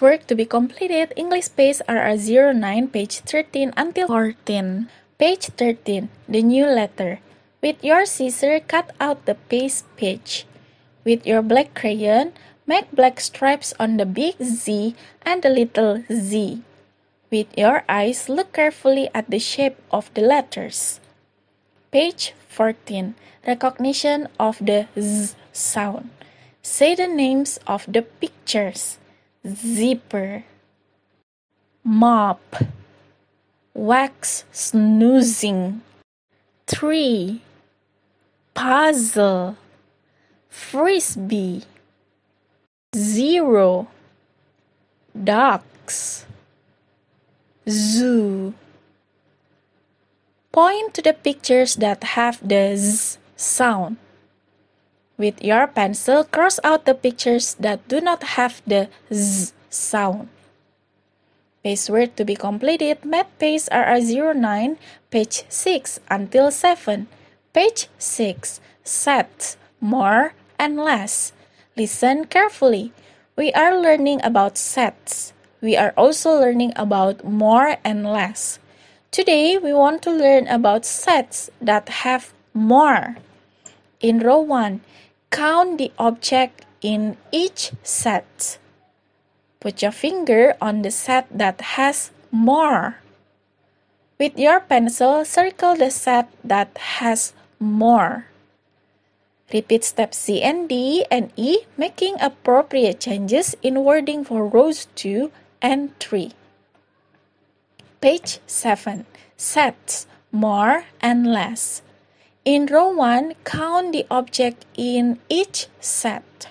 work to be completed, English page RR09, page 13 until 14. Page 13, the new letter. With your scissors, cut out the paste page. With your black crayon, make black stripes on the big Z and the little Z. With your eyes, look carefully at the shape of the letters. Page 14, recognition of the Z sound. Say the names of the pictures zipper, mop, wax snoozing, tree, puzzle, frisbee, zero, ducks, zoo. Point to the pictures that have the z sound. With your pencil, cross out the pictures that do not have the z sound. Page word to be completed, map page RR09, page 6 until 7, page 6, set, more, and less. Listen carefully. We are learning about sets. We are also learning about more and less. Today, we want to learn about sets that have more. In row 1, Count the object in each set. Put your finger on the set that has more. With your pencil, circle the set that has more. Repeat steps C and D and E, making appropriate changes in wording for rows 2 and 3. Page 7 Sets More and Less in row 1, count the object in each set.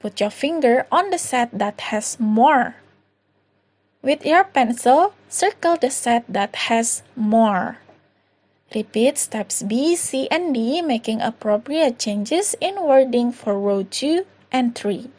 Put your finger on the set that has more. With your pencil, circle the set that has more. Repeat steps B, C, and D, making appropriate changes in wording for row 2 and 3.